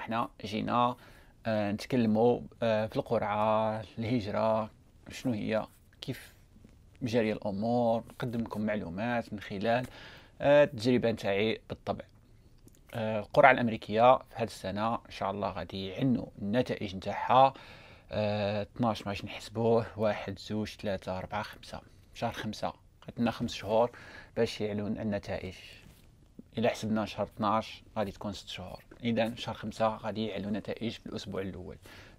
احنا جينا آه، نتكلموا آه، في القرعه الهجره شنو هي كيف مجاريه الامور نقدم لكم معلومات من خلال آه، التجربه نتاعي بالطبع القرعه الامريكيه في هذه السنه ان شاء الله غادي يعنوا النتائج نتاعها 12 ماشي نحسبوه واحد زوج ثلاثة أربعة خمسة شهر خمسة عندنا خمس شهور باش يعلون النتائج الى حسبنا شهر 12 غادي تكون 6 شهور إذا شهر 5 غادي يعلو نتائج في الأسبوع الأول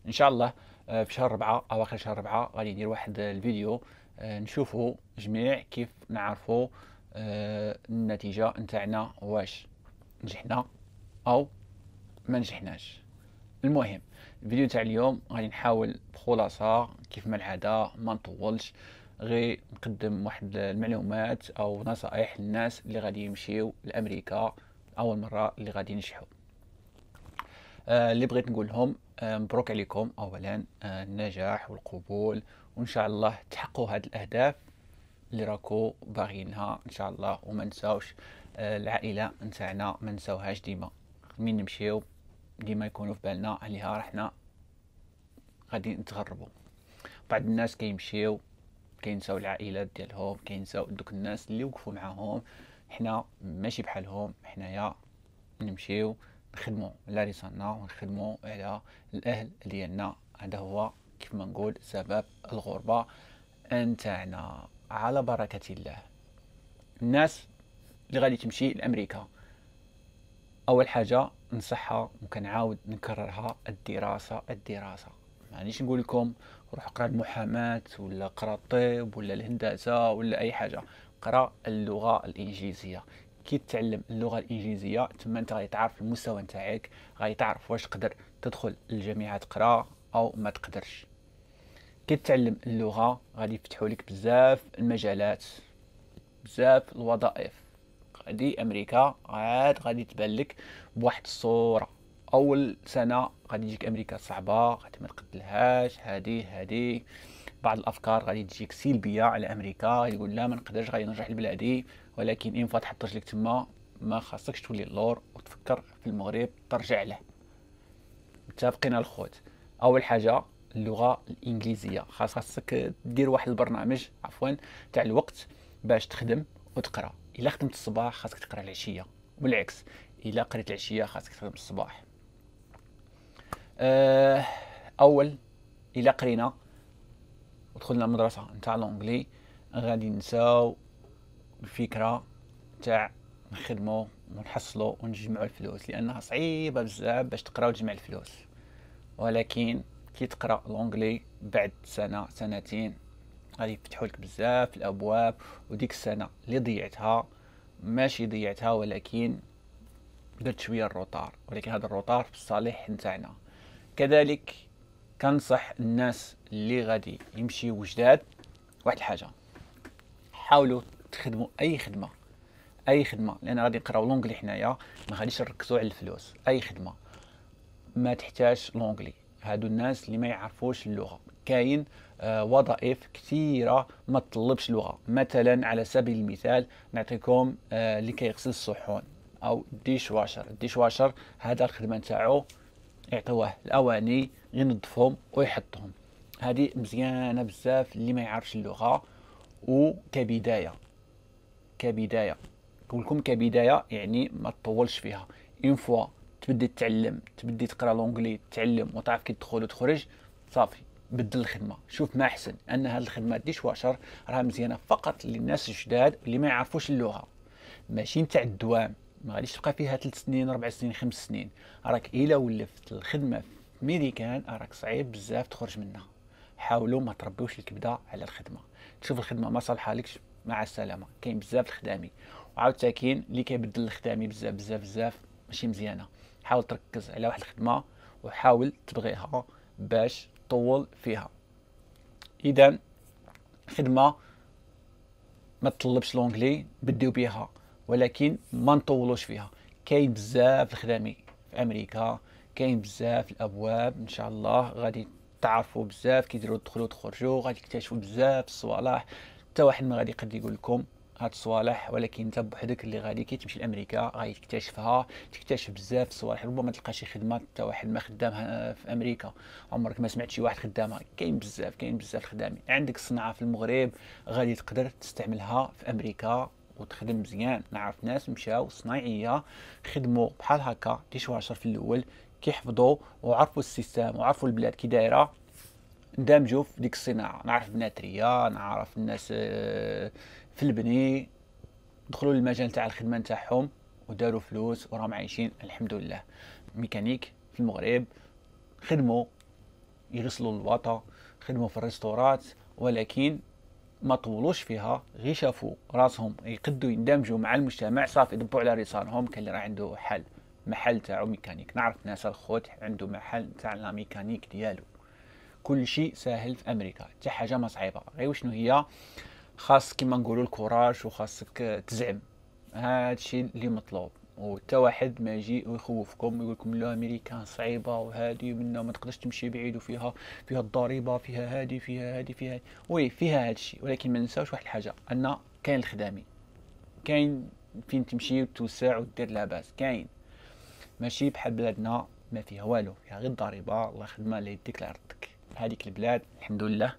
إن شاء الله آه، في شهر 4 أواخر شهر 4 غادي ندير واحد الفيديو آه، نشوفوا جميع كيف نعرفوا آه، النتيجة نتاعنا واش نجحنا أو ما نجحناش المهم الفيديو تاع اليوم غادي نحاول بخلاصة كيف ما العادة ما نطولش غير نقدم واحد المعلومات او نصائح للناس اللي غادي يمشيو لامريكا اول مره اللي غادي ينجحوا آه اللي بغيت نقول لهم آه مبروك عليكم اولا آه النجاح والقبول وان شاء الله تحققوا هذه الاهداف اللي راكو باغينها ان شاء الله وما نساوش آه، العائله نتاعنا ما نساوهاش ديما من نمشيو ديما يكونوا في بالنا عليها رحنا غادي نتغربوا بعض الناس كيمشيو كينساو العائلات ديالهم كينساو دوك الناس اللي وقفوا معاهم حنا ماشي بحالهم حنايا نمشيو نخدمو على رسالنا ونخدمو على الاهل ديالنا هذا هو كيف ما نقول سبب الغربه انتعنا على بركه الله الناس اللي غادي تمشي لامريكا اول حاجه نصحها وكنعاود نكررها الدراسه الدراسه معنيش نقول لكم روح قرا المحاماة ولا قرا الطب ولا الهندسة ولا أي حاجة قرا اللغة الإنجليزية كي تتعلم اللغه الانجليزيه تما انت تعرف المستوى نتاعك غادي تعرف واش تقدر تدخل الجامعه تقرا او ما تقدرش كي تتعلم اللغه غادي يفتحوا لك بزاف المجالات بزاف الوظائف غادي امريكا عاد غادي تبان لك بواحد الصوره اول سنه غادي تجيك امريكا صعبه غادي ما تقتلهاش هادي هادي بعض الافكار غادي تجيك سلبيه على امريكا يقول لا ما نقدرش غادي نرجع لبلادي ولكن ان تحط رجلك تما ما خاصكش تولي اللور وتفكر في المغرب ترجع له متفقين الخوت اول حاجه اللغه الانجليزيه خاصك دير واحد البرنامج عفوا تاع الوقت باش تخدم وتقرا الا خدمت الصباح خاصك تقرا العشيه والعكس الا قريت العشيه خاصك تخدم الصباح آه، اول الى قرينا ودخلنا المدرسه نتاع لونجلي غادي نساو الفكره تاع نخدمو ونحصلو ونجمعو الفلوس لانها صعيبه بزاف باش تقرا وتجمع الفلوس ولكن كي تقرا لونجلي بعد سنه سنتين غادي يفتحوا لك بزاف الابواب وديك السنه اللي ضيعتها ماشي ضيعتها ولكن درت شويه الروتار ولكن هذا الروتار في الصالح نتاعنا كذلك كنصح الناس اللي غادي يمشيو جداد واحد الحاجه حاولوا تخدموا اي خدمه اي خدمه لان غادي نقراو لونجلي حنايا ما غاديش نركزوا على الفلوس اي خدمه ما تحتاج لونجلي هادو الناس اللي ما يعرفوش اللغه كاين آه، وظائف كثيره ما تطلبش لغه مثلا على سبيل المثال نعطيكم آه، اللي كيغسل الصحون او ديش واشر ديش واشر هذا الخدمه نتاعو يعطيوه الاواني ينظفهم ويحطهم هذه مزيانه بزاف اللي ما يعرفش اللغه وكبدايه كبدايه نقول لكم كبدايه يعني ما تطولش فيها اون فوا تبدي تتعلم تبدي تقرا لونجلي تتعلم وتعرف كي تدخل وتخرج صافي بدل الخدمه شوف ما احسن ان هذه الخدمه ديش واشر راها مزيانه فقط للناس الجداد اللي ما يعرفوش اللغه ماشي نتاع الدوام ما غاديش تبقى فيها ثلاث سنين اربع سنين خمس سنين راك الا ولفت الخدمه في ميريكان راك صعيب بزاف تخرج منها حاولوا ما تربيوش الكبده على الخدمه تشوف الخدمه ما صالحه مع السلامه كاين بزاف الخدامي وعاود كاين اللي كيبدل الخدامي بزاف بزاف بزاف ماشي مزيانه حاول تركز على واحد الخدمه وحاول تبغيها باش تطول فيها اذا خدمه ما تطلبش لونجلي بديو بيها ولكن ما نطولوش فيها كاين بزاف الخدامي في امريكا كاين بزاف الابواب ان شاء الله غادي تعرفوا بزاف كي ديروا تدخلوا تخرجوا غادي تكتشفوا بزاف الصوالح حتى واحد ما غادي يقدر يقول لكم هاد الصوالح ولكن انت بوحدك اللي غادي كي تمشي لامريكا غادي تكتشفها تكتشف بزاف الصوالح ربما تلقى شي خدمه حتى واحد ما خدامها في امريكا عمرك ما سمعت شي واحد خدامها كاين بزاف كاين بزاف الخدامي عندك صناعه في المغرب غادي تقدر تستعملها في امريكا وتخدم مزيان نعرف ناس مشاو صنايعيه خدموا بحال هكا ديشواشر في الاول كيحفظوا وعرفوا السيستم وعرفوا البلاد كي دايره اندمجوا في ديك الصناعه نعرف بناتريه نعرف الناس آه، في البني دخلوا للمجال تاع الخدمه نتاعهم وداروا فلوس وراهم عايشين الحمد لله ميكانيك في المغرب خدموا يغسلوا الواطه خدموا في الريستورات ولكن ما طولوش فيها غي شافوا راسهم يقدوا يندمجوا مع المجتمع صافي يدبوا على رصانهم كان اللي راه عنده حل محل تاعو ميكانيك نعرف ناس الخوت عنده محل تاع لا ميكانيك ديالو كل شيء ساهل في امريكا حتى حاجه ما صعيبه غير شنو هي خاص كيما نقولوا الكوراج وخاصك تزعم هادشي اللي مطلوب وتا واحد ما يجي ويخوفكم ويقول لكم لا امريكان صعيبه وهذه منا ما تقدرش تمشي بعيد وفيها فيها الضريبه فيها هذه فيها هذه فيها وي فيها هذا الشيء ولكن ما ننساوش واحد الحاجه ان كاين الخدامي كاين فين تمشي وتوسع ودير لاباس كاين ماشي بحال بلادنا ما فيها والو فيها غير الضريبه الله خدمه اللي يديك لعرضك هذيك البلاد الحمد لله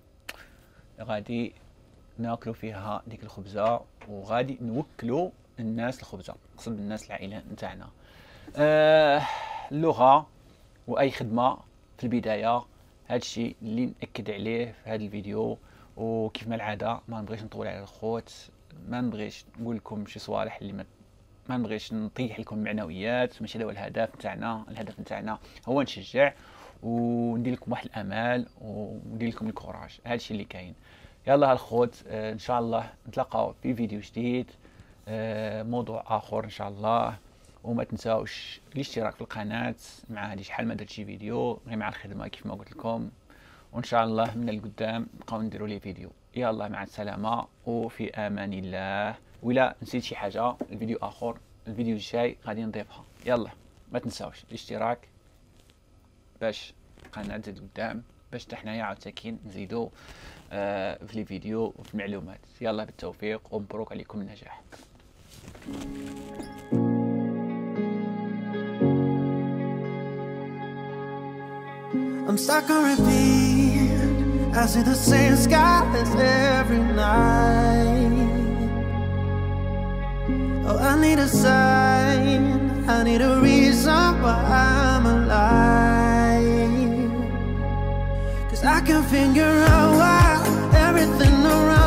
غادي ناكلو فيها ديك الخبزه وغادي نوكلو الناس الخبزة نقصد الناس العائله نتاعنا آه اللغه واي خدمه في البدايه هذا الشيء اللي ناكد عليه في هذا الفيديو وكيف ما العاده ما نبغيش نطول على الخوت ما نبغيش نقول لكم شي صوالح اللي ما ما نبغيش نطيح لكم معنويات ماشي هذا هو الهدف نتاعنا الهدف نتاعنا هو نشجع وندير لكم واحد الامال وندير لكم الكوراج هذا الشيء اللي كاين يلا الخوت آه، ان شاء الله نتلاقاو في فيديو جديد آه، موضوع اخر ان شاء الله وما تنساوش الاشتراك في القناه مع هذه شحال ما درت شي فيديو غير مع الخدمه كيف ما قلت لكم وان شاء الله من القدام نبقاو نديرو لي فيديو يلا مع السلامه وفي امان الله ولا نسيت شي حاجه الفيديو اخر الفيديو الجاي غادي نضيفها يلا ما تنساوش الاشتراك باش القناه تزيد قدام باش حتى حنايا ساكين نزيدو آه في لي فيديو وفي المعلومات يلا بالتوفيق ومبروك عليكم النجاح I'm stuck on repeat. I see the same skies every night. Oh, I need a sign. I need a reason why I'm alive. Cause I can figure out why everything around.